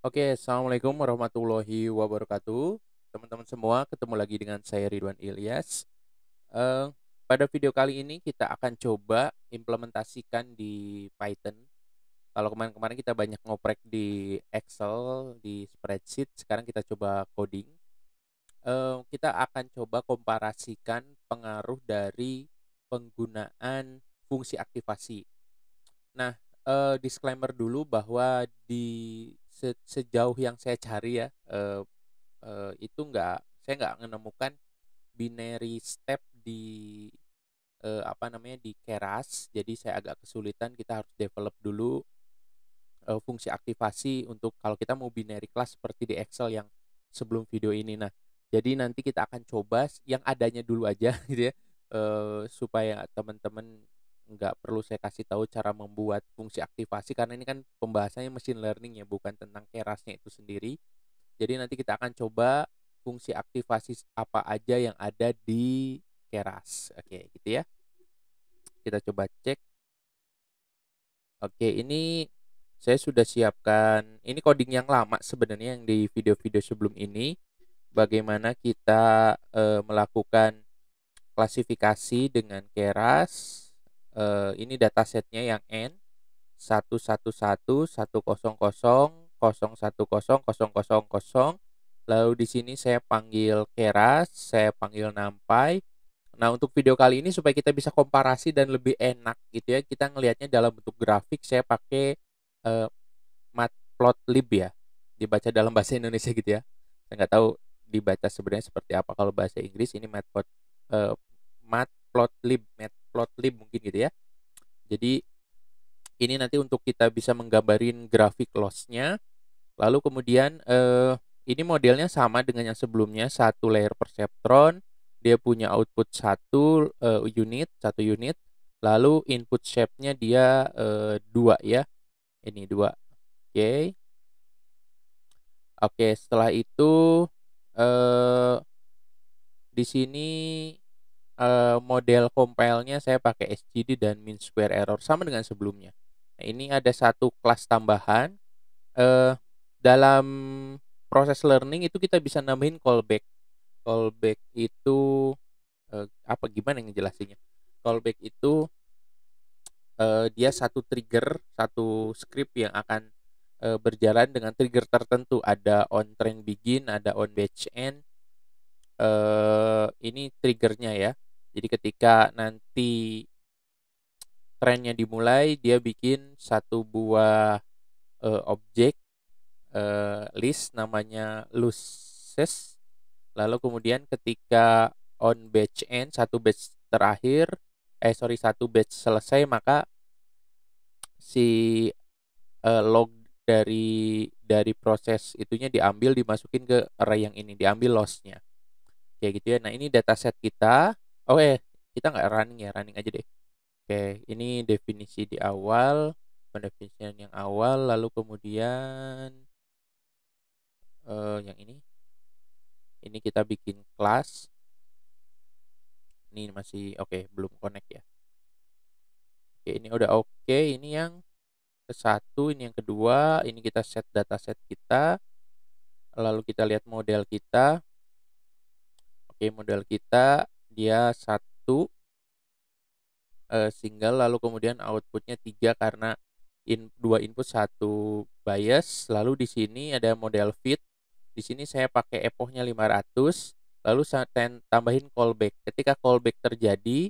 Oke, Assalamualaikum warahmatullahi wabarakatuh. Teman-teman semua, ketemu lagi dengan saya Ridwan Ilyas. Uh, pada video kali ini kita akan coba implementasikan di Python. Kalau kemarin-kemarin kita banyak ngoprek di Excel, di spreadsheet, sekarang kita coba coding. Uh, kita akan coba komparasikan pengaruh dari penggunaan fungsi aktivasi. Nah, uh, disclaimer dulu bahwa di se sejauh yang saya cari ya uh, uh, itu nggak saya nggak menemukan binary step di uh, apa namanya di keras jadi saya agak kesulitan kita harus develop dulu uh, fungsi aktivasi untuk kalau kita mau binary class seperti di Excel yang sebelum video ini nah jadi nanti kita akan coba yang adanya dulu aja gitu ya uh, supaya teman-teman nggak perlu saya kasih tahu cara membuat fungsi aktivasi karena ini kan pembahasannya machine learning ya bukan tentang kerasnya itu sendiri jadi nanti kita akan coba fungsi aktivasi apa aja yang ada di keras oke gitu ya kita coba cek oke ini saya sudah siapkan ini coding yang lama sebenarnya yang di video-video sebelum ini bagaimana kita e, melakukan klasifikasi dengan keras uh, ini datasetnya yang n 111100 lalu di sini saya panggil keras saya panggil nampai nah untuk video kali ini supaya kita bisa komparasi dan lebih enak gitu ya kita ngelihatnya dalam bentuk grafik saya pakai uh, eh, matplotlib ya dibaca dalam bahasa Indonesia gitu ya saya nggak tahu dibaca sebenarnya seperti apa kalau bahasa Inggris ini matplot uh, eh, matplotlib mat plotlib mungkin gitu ya. Jadi ini nanti untuk kita bisa menggambarin grafik lossnya. Lalu kemudian eh, ini modelnya sama dengan yang sebelumnya satu layer perceptron, dia punya output satu eh, unit, satu unit. Lalu input shape-nya dia eh, dua ya, ini dua. Oke. Okay. Oke, okay, setelah itu eh, di sini uh, model compile-nya saya pakai SGD dan mean square error sama dengan sebelumnya. Nah, ini ada satu kelas tambahan. Uh, dalam proses learning itu kita bisa nambahin callback. Callback itu uh, apa gimana yang jelasinnya? Callback itu uh, dia satu trigger, satu script yang akan uh, berjalan dengan trigger tertentu. Ada on train begin, ada on batch end. Uh, ini triggernya ya. Jadi ketika nanti trennya dimulai, dia bikin satu buah uh, objek uh, list namanya loses. Lalu kemudian ketika on batch end satu batch terakhir, eh sorry satu batch selesai maka si uh, log dari dari proses itunya diambil dimasukin ke array yang ini diambil lossnya kayak gitu ya nah ini dataset kita Oke, oh, eh, okay, kita nggak running ya running aja deh oke ini definisi di awal pendefinisian yang awal lalu kemudian uh, yang ini ini kita bikin kelas ini masih oke okay, belum connect ya oke ini udah oke okay. ini yang ke satu ini yang kedua ini kita set data set kita lalu kita lihat model kita oke model kita dia satu uh, single lalu kemudian outputnya tiga karena in dua input satu bias lalu di sini ada model fit di sini saya pakai epochnya 500 lalu saya tambahin callback ketika callback terjadi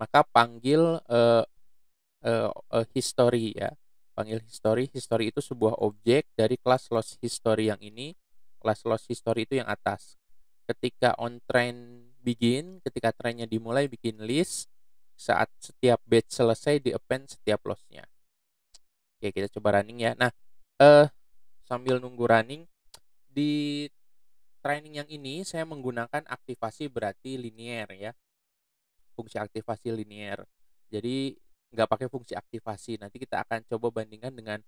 maka panggil uh, uh, uh, history ya panggil history history itu sebuah objek dari kelas loss history yang ini kelas loss history itu yang atas ketika on train begin ketika trennya dimulai bikin list saat setiap batch selesai di append setiap lossnya oke kita coba running ya nah eh, sambil nunggu running di training yang ini saya menggunakan aktivasi berarti linear ya fungsi aktivasi linear jadi nggak pakai fungsi aktivasi nanti kita akan coba bandingkan dengan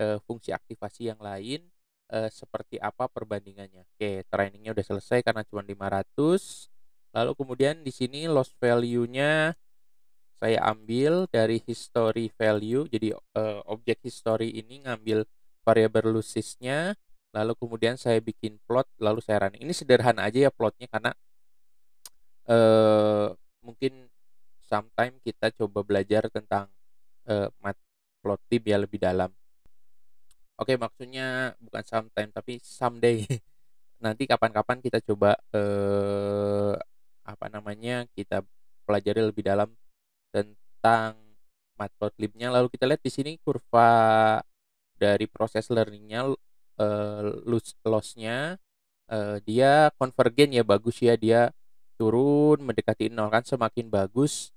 e, fungsi aktivasi yang lain e, seperti apa perbandingannya oke trainingnya udah selesai karena cuma 500 Lalu kemudian di sini loss value-nya saya ambil dari history value. Jadi uh, objek history ini ngambil variabel losses-nya Lalu kemudian saya bikin plot, lalu saya run. Ini sederhana aja ya plotnya karena uh, mungkin sometime kita coba belajar tentang uh, mat tip biar ya lebih dalam. Oke, okay, maksudnya bukan sometime tapi someday. Nanti kapan-kapan kita coba uh, apa namanya kita pelajari lebih dalam tentang matplotlibnya lalu kita lihat di sini kurva dari proses learningnya uh, loss-nya uh, dia konvergen ya bagus ya dia turun mendekati nol kan semakin bagus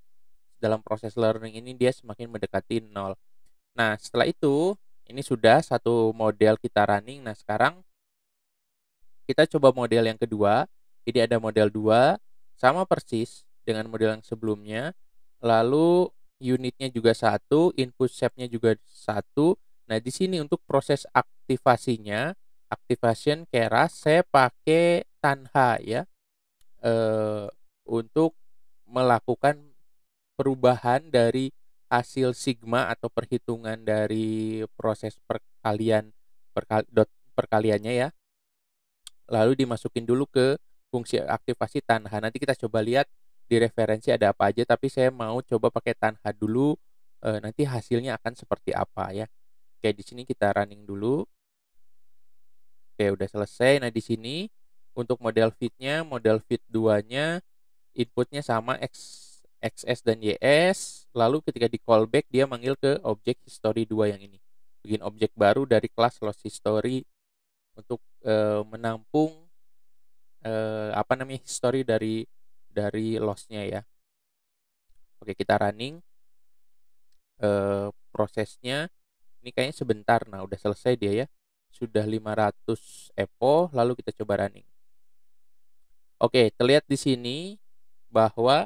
dalam proses learning ini dia semakin mendekati nol. Nah setelah itu ini sudah satu model kita running. Nah sekarang kita coba model yang kedua. Ini ada model 2 sama persis dengan model yang sebelumnya. Lalu unitnya juga satu, input shape-nya juga satu. Nah, di sini untuk proses aktivasinya, activation keras saya pakai Tanha ya. E, untuk melakukan perubahan dari hasil sigma atau perhitungan dari proses perkalian perkal, dot perkaliannya ya. Lalu dimasukin dulu ke fungsi aktivasi tanha. Nanti kita coba lihat di referensi ada apa aja, tapi saya mau coba pakai tanha dulu. E, nanti hasilnya akan seperti apa ya. Oke, di sini kita running dulu. Oke, udah selesai. Nah, di sini untuk model fitnya, model fit duanya inputnya sama X XS dan YS, lalu ketika di callback dia manggil ke objek history 2 yang ini. Bikin objek baru dari kelas loss history untuk e, menampung apa namanya history dari dari lossnya ya oke kita running e, prosesnya ini kayaknya sebentar nah udah selesai dia ya sudah 500 EPO lalu kita coba running oke terlihat di sini bahwa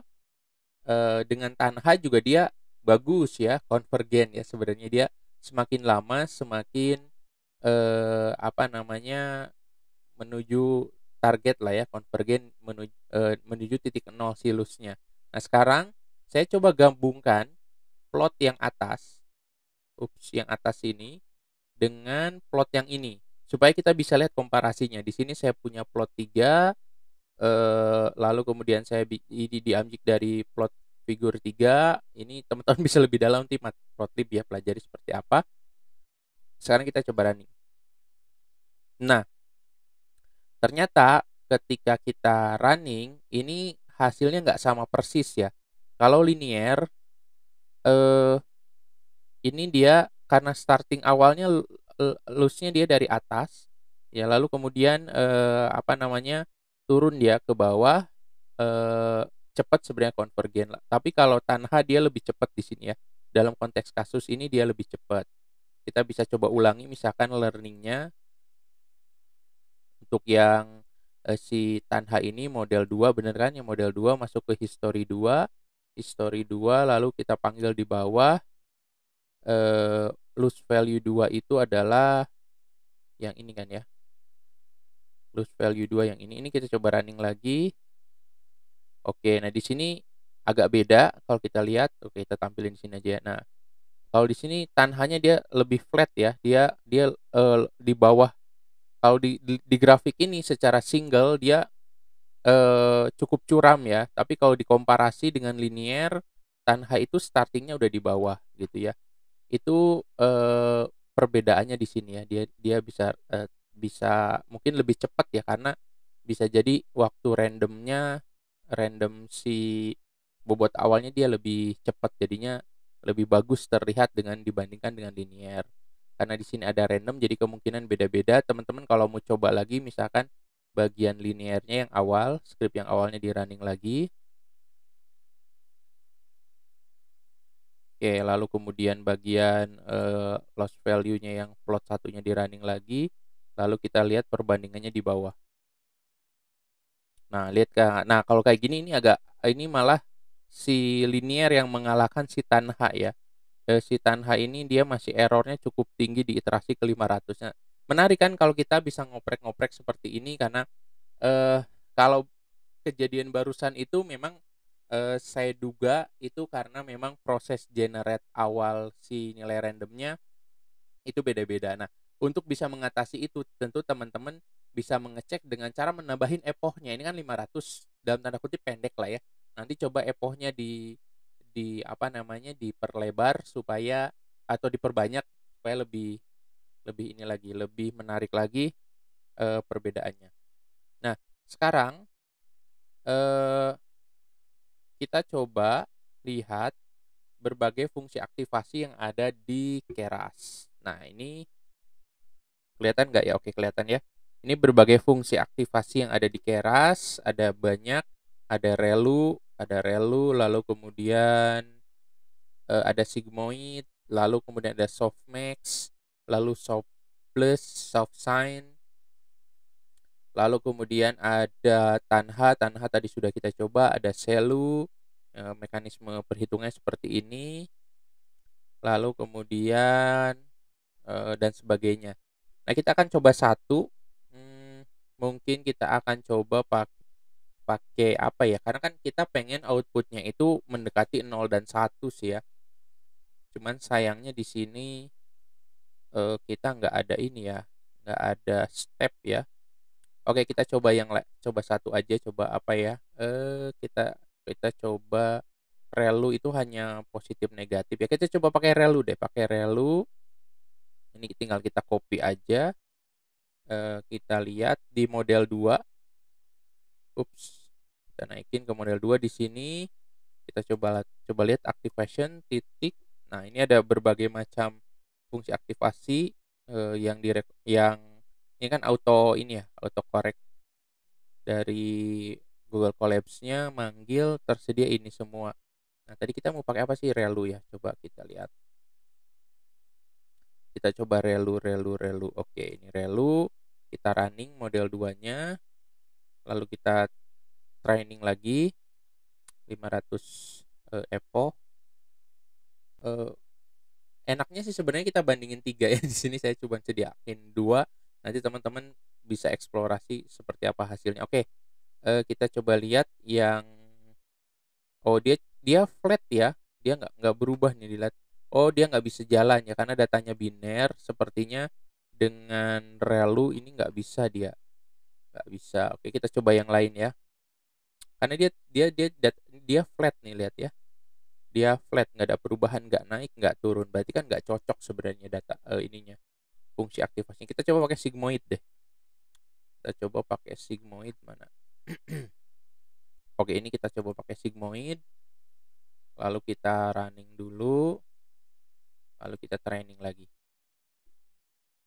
e, dengan Tanha juga dia bagus ya konvergen ya sebenarnya dia semakin lama semakin eh, apa namanya menuju target lah ya konvergen menuju, uh, eh, menuju titik nol silusnya. Nah sekarang saya coba gabungkan plot yang atas, ups yang atas ini dengan plot yang ini supaya kita bisa lihat komparasinya. Di sini saya punya plot 3 eh, lalu kemudian saya di, diambil dari plot figur 3. Ini teman-teman bisa lebih dalam plot plotlib ya pelajari seperti apa. Sekarang kita coba running. Nah, Ternyata ketika kita running ini hasilnya nggak sama persis ya. Kalau linear eh, ini dia karena starting awalnya loose dia dari atas ya lalu kemudian eh, apa namanya turun dia ke bawah eh, cepat sebenarnya konvergen lah. Tapi kalau tanha dia lebih cepat di sini ya. Dalam konteks kasus ini dia lebih cepat. Kita bisa coba ulangi misalkan learningnya untuk yang uh, si Tanha ini model 2 bener kan yang model 2 masuk ke history 2 history 2 lalu kita panggil di bawah uh, eh, loose value 2 itu adalah yang ini kan ya loose value 2 yang ini ini kita coba running lagi oke nah di sini agak beda kalau kita lihat oke kita tampilin sini aja nah kalau di sini tanhanya dia lebih flat ya dia dia uh, di bawah kalau di, di, di grafik ini secara single dia eh, cukup curam ya tapi kalau dikomparasi dengan linear, Tanha itu startingnya udah di bawah gitu ya itu eh, perbedaannya di sini ya dia dia bisa eh, bisa mungkin lebih cepat ya karena bisa jadi waktu randomnya random si bobot awalnya dia lebih cepat jadinya lebih bagus terlihat dengan dibandingkan dengan linear karena di sini ada random jadi kemungkinan beda-beda teman-teman kalau mau coba lagi misalkan bagian linearnya yang awal script yang awalnya di running lagi Oke, lalu kemudian bagian uh, eh, loss value-nya yang plot satunya di running lagi. Lalu kita lihat perbandingannya di bawah. Nah, lihat kan Nah, kalau kayak gini ini agak ini malah si linear yang mengalahkan si tanha ya eh, si Tanha ini dia masih errornya cukup tinggi di iterasi ke 500 nya menarik kan kalau kita bisa ngoprek-ngoprek seperti ini karena eh, kalau kejadian barusan itu memang eh, saya duga itu karena memang proses generate awal si nilai randomnya itu beda-beda nah untuk bisa mengatasi itu tentu teman-teman bisa mengecek dengan cara menambahin epohnya ini kan 500 dalam tanda kutip pendek lah ya nanti coba epohnya di di apa namanya diperlebar supaya atau diperbanyak supaya lebih lebih ini lagi lebih menarik lagi e, perbedaannya. Nah sekarang e, kita coba lihat berbagai fungsi aktivasi yang ada di Keras. Nah, ini kelihatan nggak ya? Oke, kelihatan ya. Ini berbagai fungsi aktivasi yang ada di Keras, ada banyak, ada relu, ada relu, lalu kemudian uh, ada sigmoid, lalu kemudian ada softmax, lalu soft plus, soft sign, lalu kemudian ada tanha, tanha tadi sudah kita coba, ada selu, uh, mekanisme perhitungannya seperti ini, lalu kemudian uh, dan sebagainya. Nah kita akan coba satu, hmm, mungkin kita akan coba pakai pakai apa ya karena kan kita pengen outputnya itu mendekati 0 dan 1 sih ya cuman sayangnya di sini uh, kita nggak ada ini ya nggak ada step ya oke kita coba yang coba satu aja coba apa ya eh kita kita coba relu itu hanya positif negatif ya kita coba pakai relu deh pakai relu ini tinggal kita copy aja uh, kita lihat di model 2 ups kita naikin ke model 2 di sini kita coba coba lihat activation titik nah ini ada berbagai macam fungsi aktivasi eh, yang direk yang ini kan auto ini ya auto correct dari Google collapse nya manggil tersedia ini semua nah tadi kita mau pakai apa sih relu ya coba kita lihat kita coba relu relu relu oke ini relu kita running model 2 nya lalu kita training lagi 500 uh, eh, epo uh, enaknya sih sebenarnya kita bandingin tiga ya di sini saya coba sediain dua nanti teman-teman bisa eksplorasi seperti apa hasilnya oke okay, uh, eh, kita coba lihat yang oh dia dia flat ya dia nggak nggak berubah nih dilihat oh dia nggak bisa jalan ya karena datanya biner sepertinya dengan relu ini nggak bisa dia nggak bisa oke kita coba yang lain ya karena dia dia dia dia, flat nih lihat ya dia flat nggak ada perubahan nggak naik nggak turun berarti kan nggak cocok sebenarnya data uh, ininya fungsi aktivasinya kita coba pakai sigmoid deh kita coba pakai sigmoid mana oke ini kita coba pakai sigmoid lalu kita running dulu lalu kita training lagi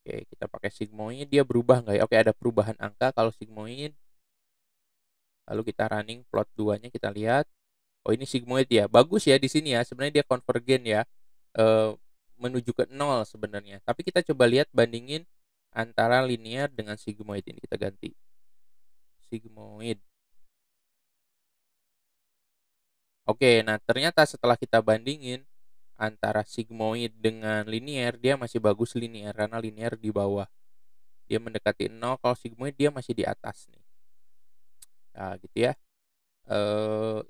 oke kita pakai sigmoid dia berubah nggak ya oke ada perubahan angka kalau sigmoid Lalu kita running plot 2 kita lihat. Oh ini sigmoid ya. Bagus ya di sini ya. Sebenarnya dia konvergen ya. E, menuju ke nol sebenarnya. Tapi kita coba lihat bandingin antara linear dengan sigmoid ini kita ganti. Sigmoid. Oke, nah ternyata setelah kita bandingin antara sigmoid dengan linear, dia masih bagus linear karena linear di bawah. Dia mendekati nol, kalau sigmoid dia masih di atas nih. Nah, gitu ya. E,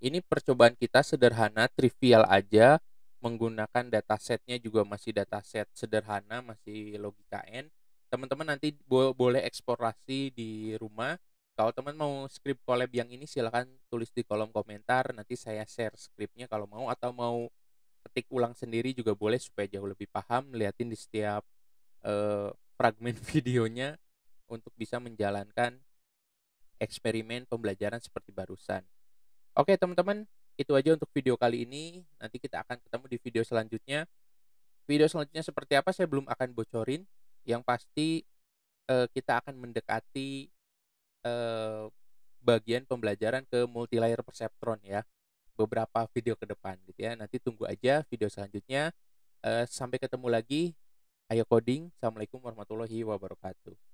ini percobaan kita sederhana, trivial aja, menggunakan datasetnya juga masih dataset sederhana, masih logika n. Teman-teman nanti bo boleh eksplorasi di rumah. Kalau teman mau script collab yang ini silahkan tulis di kolom komentar, nanti saya share scriptnya kalau mau atau mau ketik ulang sendiri juga boleh supaya jauh lebih paham, liatin di setiap uh, fragmen videonya untuk bisa menjalankan eksperimen pembelajaran seperti barusan. Oke teman-teman, itu aja untuk video kali ini. Nanti kita akan ketemu di video selanjutnya. Video selanjutnya seperti apa saya belum akan bocorin. Yang pasti eh, kita akan mendekati eh, bagian pembelajaran ke multilayer perceptron ya. Beberapa video ke depan gitu ya. Nanti tunggu aja video selanjutnya. Eh, sampai ketemu lagi. Ayo coding. Assalamualaikum warahmatullahi wabarakatuh.